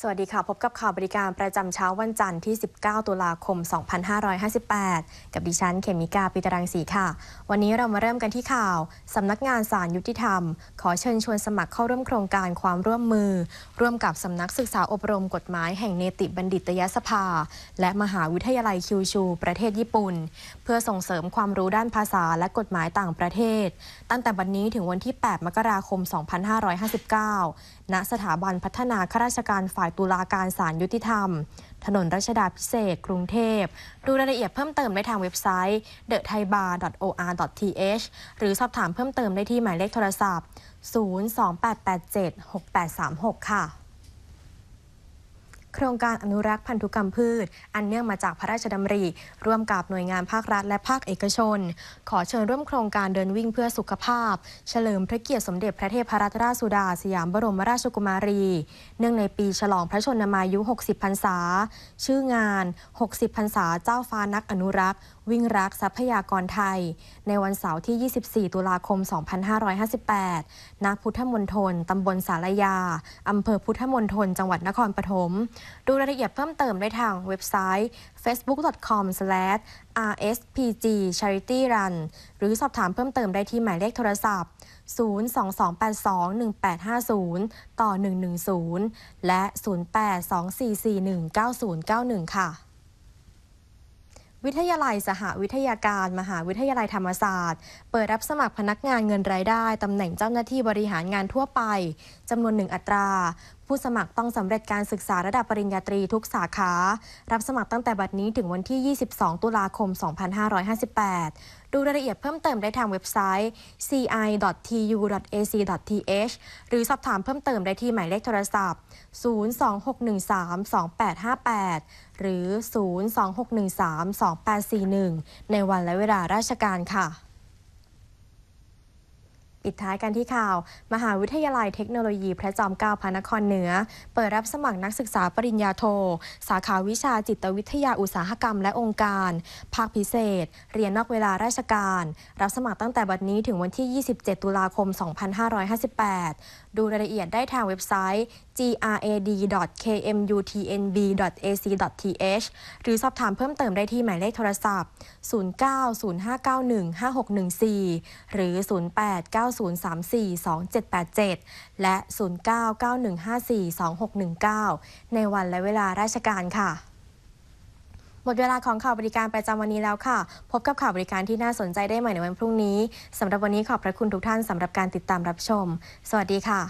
สวัสดีค่ะ พบกับข่าวบริการประจำเช้าวันจันทร์ที่ 19 ตุลาคม 2558 กับดิฉันเขมิกาปิตรังสีค่ะ วันนี้เรามาเริ่มกันที่ข่าว สำนักงานสารยุติธรรม ขอเชิญชวนสมัครเข้าร่วมโครงการความร่วมมือ ร่วมกับสำนักศึกษาอบรมกฎหมายแห่งเนติบัณฑิตยสภา และมหาวิทยาลัยคิวชู ประเทศญี่ปุ่น เพื่อส่งเสริมความรู้ด้านภาษาและกฎหมายต่างประเทศตั้งแต่วันนี้ถึงวันที่ 8 มกราคม 2559 ณ สถาบันพัฒนาข้าราชการฝ่ายายตุลาการศาลยุติธรรม ถนนรัชดาพิเศษ กรุงเทพ ดูรายละเอียดเพิ่มเติมได้ทางเว็บไซต์ thetaibar.or.th หรือสอบถามเพิ่มเติมได้ที่หมายเลขโทรศัพท์ 028876836 ค่ะโครงการอนุรักษ์พันธุกรรมพืช อันเนื่องมาจากพระราชดำริ ร่วมกับหน่วยงานภาครัฐและภาคเอกชน ขอเชิญร่วมโครงการเดินวิ่งเพื่อสุขภาพ เฉลิมพระเกียรติสมเด็จพระเทพรัตนราชสุดาสยามบรมราชกุมารี เนื่องในปีฉลองพระชนมายุ 60พรรษา ชื่องาน 60 พรรษา เจ้าฟ้านักอนุรักษ์วิ่งรักทรัพยากรไทย ในวันเสาร์ที่ 24 ตุลาคม 2558ณพุทธมณฑลตำบลสารยาอำเภอพุทธมณฑลจังหวัดนครปฐมดูรายละเอียดเพิ่มเติมได้ทางเว็บไซต์ facebook.com/rspgcharityrun หรือสอบถามเพิ่มเติมได้ที่หมายเลขโทรศัพท์ 022821850 ต่อ 110 และ 0824419091 ค่ะ วิทยาลัยสหวิทยาการมหาวิทยาลัยธรรมศาสตร์ เปิดรับสมัครพนักงานเงินรายได้ ตำแหน่งเจ้าหน้าที่บริหารงานทั่วไป จำนวนหนึ่งอัตราผู้สมัครต้องสำเร็จการศึกษาระดับปริญญาตรีทุกสาขา รับสมัครตั้งแต่บัดนี้ถึงวันที่ 22 ตุลาคม 2558 ดูรายละเอียดเพิ่มเติมได้ทางเว็บไซต์ ci.tu.ac.th หรือสอบถามเพิ่มเติมได้ที่หมายเลขโทรศัพท์ 026132858 หรือ 026132841 ในวันและเวลาราชการค่ะอิดท้ายกันที่ข่าว มหาวิทยาลัยเทคโนโลยี พระจอมเกล้าพระนครเหนือ เปิดรับสมัครนักศึกษาปริญญาโท สาขาวิชาจิตวิทยาอุตสาหกรรมและองค์การ ภาคพิเศษ เรียนนอกเวลาราชการ รับสมัครตั้งแต่บัดนี้ถึงวันที่ 27 ตุลาคม 2558 ดูรายละเอียดได้ทางเว็บไซต์ grad.kmutnb.ac.th หรือสอบถามเพิ่มเติมได้ที่หมายเลขโทรศัพท์ 0905915614 หรือ 0890 09342787 และ 0991542619 ในวันและเวลาราชการค่ะ หมดเวลาของข่าวบริการประจำวันนี้แล้วค่ะ พบกับข่าวบริการที่น่าสนใจได้ใหม่ในวันพรุ่งนี้สำหรับวันนี้ขอบพระคุณทุกท่านสำหรับการติดตามรับชม สวัสดีค่ะ